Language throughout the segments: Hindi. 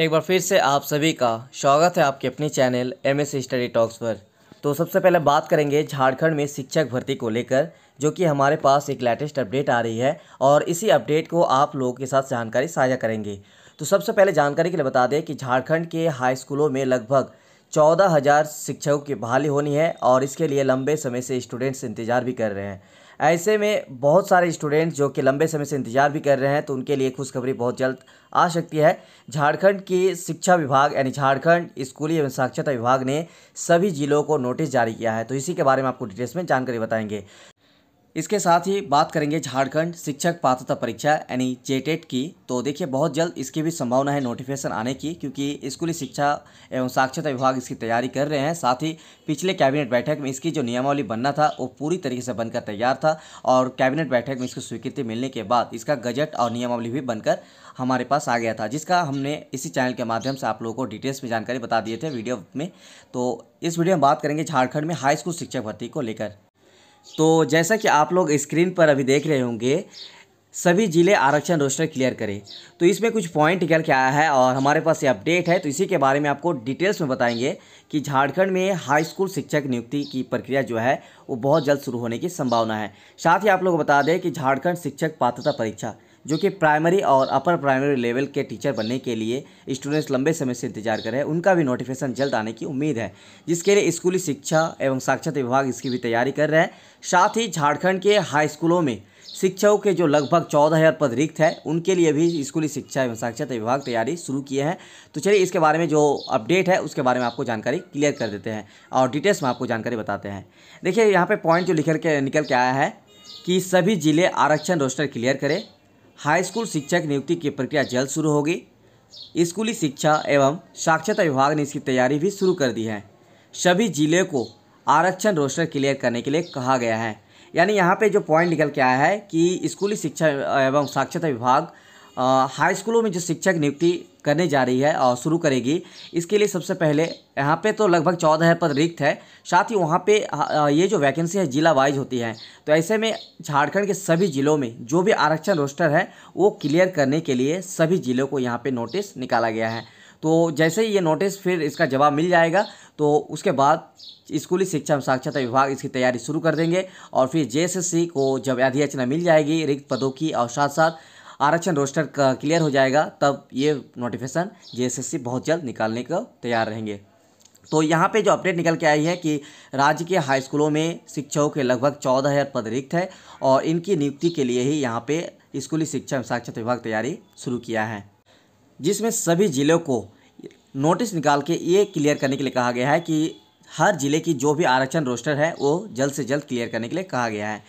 एक बार फिर से आप सभी का स्वागत है आपके अपने channel M S study talks पर तो सबसे पहले बात करेंगे झारखंड में शिक्षक भर्ती को लेकर जो कि हमारे पास एक लेटेस्ट अपडेट आ रही है और इसी अपडेट को आप लोगों के साथ जानकारी साझा करेंगे तो सबसे पहले जानकारी के लिए बता दें कि झारखंड के हाई स्कूलों में लगभग चौदह हज़ार शिक्षकों की बहाली होनी है और इसके लिए लंबे समय से स्टूडेंट्स इंतज़ार भी कर रहे हैं ऐसे में बहुत सारे स्टूडेंट्स जो कि लंबे समय से इंतजार भी कर रहे हैं तो उनके लिए खुशखबरी बहुत जल्द आ सकती है झारखंड की शिक्षा विभाग यानी झारखंड स्कूली एवं साक्षरता विभाग ने सभी जिलों को नोटिस जारी किया है तो इसी के बारे में आपको डिटेल्स में जानकारी बताएंगे इसके साथ ही बात करेंगे झारखंड शिक्षक पात्रता परीक्षा यानी जेटेट की तो देखिए बहुत जल्द इसकी भी संभावना है नोटिफिकेशन आने की क्योंकि स्कूली शिक्षा एवं साक्षरता विभाग इसकी तैयारी कर रहे हैं साथ ही पिछले कैबिनेट बैठक में इसकी जो नियमावली बनना था वो पूरी तरीके से बनकर तैयार था और कैबिनेट बैठक में इसकी स्वीकृति मिलने के बाद इसका गजट और नियमावली भी बनकर हमारे पास आ गया था जिसका हमने इसी चैनल के माध्यम से आप लोगों को डिटेल्स में जानकारी बता दिए थे वीडियो में तो इस वीडियो में बात करेंगे झारखंड में हाई स्कूल शिक्षक भर्ती को लेकर तो जैसा कि आप लोग स्क्रीन पर अभी देख रहे होंगे सभी ज़िले आरक्षण रोस्टर क्लियर करें तो इसमें कुछ पॉइंट निकल के आया है और हमारे पास ये अपडेट है तो इसी के बारे में आपको डिटेल्स में बताएंगे कि झारखंड में हाई स्कूल शिक्षक नियुक्ति की प्रक्रिया जो है वो बहुत जल्द शुरू होने की संभावना है साथ ही आप लोग बता दें कि झारखंड शिक्षक पात्रता परीक्षा जो कि प्राइमरी और अपर प्राइमरी लेवल के टीचर बनने के लिए स्टूडेंट्स लंबे समय से इंतजार कर रहे हैं उनका भी नोटिफिकेशन जल्द आने की उम्मीद है जिसके लिए स्कूली शिक्षा एवं साक्षरता विभाग इसकी भी तैयारी कर रहे हैं साथ ही झारखंड के हाई स्कूलों में शिक्षकों के जो लगभग चौदह हज़ार पद रिक्त है उनके लिए भी स्कूली शिक्षा एवं साक्षरता विभाग तैयारी शुरू किए हैं तो चलिए इसके बारे में जो अपडेट है उसके बारे में आपको जानकारी क्लियर कर देते हैं और डिटेल्स में आपको जानकारी बताते हैं देखिए यहाँ पे पॉइंट जो लिखल के निकल के आया है कि सभी ज़िले आरक्षण रोस्टर क्लियर करें हाई स्कूल शिक्षक नियुक्ति की प्रक्रिया जल्द शुरू होगी स्कूली शिक्षा एवं साक्षरता विभाग ने इसकी तैयारी भी शुरू कर दी है सभी जिले को आरक्षण रोस्टर क्लियर करने के लिए कहा गया है यानी यहाँ पे जो पॉइंट निकल के आया है कि स्कूली शिक्षा एवं साक्षरता विभाग हाई स्कूलों में जो शिक्षक नियुक्ति करने जा रही है और शुरू करेगी इसके लिए सबसे पहले यहाँ पे तो लगभग चौदह पद रिक्त है साथ ही वहाँ पे ये जो वैकेंसी है जिला वाइज होती है तो ऐसे में झारखंड के सभी ज़िलों में जो भी आरक्षण रोस्टर है वो क्लियर करने के लिए सभी ज़िलों को यहाँ पर नोटिस निकाला गया है तो जैसे ही ये नोटिस फिर इसका जवाब मिल जाएगा तो उसके बाद स्कूली शिक्षा एवं साक्षरता विभाग इसकी तैयारी शुरू कर देंगे और फिर जे को जब अधियाचना मिल जाएगी रिक्त पदों की और साथ साथ आरक्षण रोस्टर क्लियर हो जाएगा तब ये नोटिफिकेशन जेएसएससी बहुत जल्द निकालने को तैयार रहेंगे तो यहाँ पे जो अपडेट निकल के आई है कि राज्य के हाई स्कूलों में शिक्षकों के लगभग चौदह हज़ार पद रिक्त है और इनकी नियुक्ति के लिए ही यहाँ पे स्कूली शिक्षा एवं साक्षरता विभाग तैयारी शुरू किया है जिसमें सभी ज़िलों को नोटिस निकाल के ये क्लियर करने के लिए कहा गया है कि हर ज़िले की जो भी आरक्षण रोस्टर है वो जल्द से जल्द क्लियर करने के लिए कहा गया है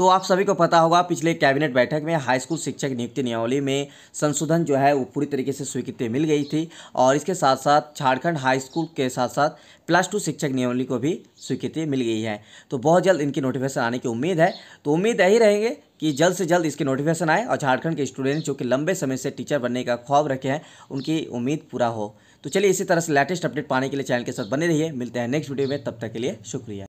तो आप सभी को पता होगा पिछले कैबिनेट बैठक में हाई स्कूल शिक्षक नियुक्ति नियमावली में संशोधन जो है वो पूरी तरीके से स्वीकृति मिल गई थी और इसके साथ साथ झारखंड हाई स्कूल के साथ साथ प्लस टू शिक्षक नियमावली को भी स्वीकृति मिल गई है तो बहुत जल्द इनकी नोटिफिकेशन आने की उम्मीद है तो उम्मीद यही रहेंगे कि जल्द से जल्द इसके नोटिफिकेशन आए और झारखंड के स्टूडेंट जो कि लंबे समय से टीचर बनने का ख्वाब रखे हैं उनकी उम्मीद पूरा हो तो चलिए इसी तरह से लेटेस्ट अपडेट पाने के लिए चैनल के साथ बने रहिए मिलते हैं नेक्स्ट वीडियो में तब तक के लिए शुक्रिया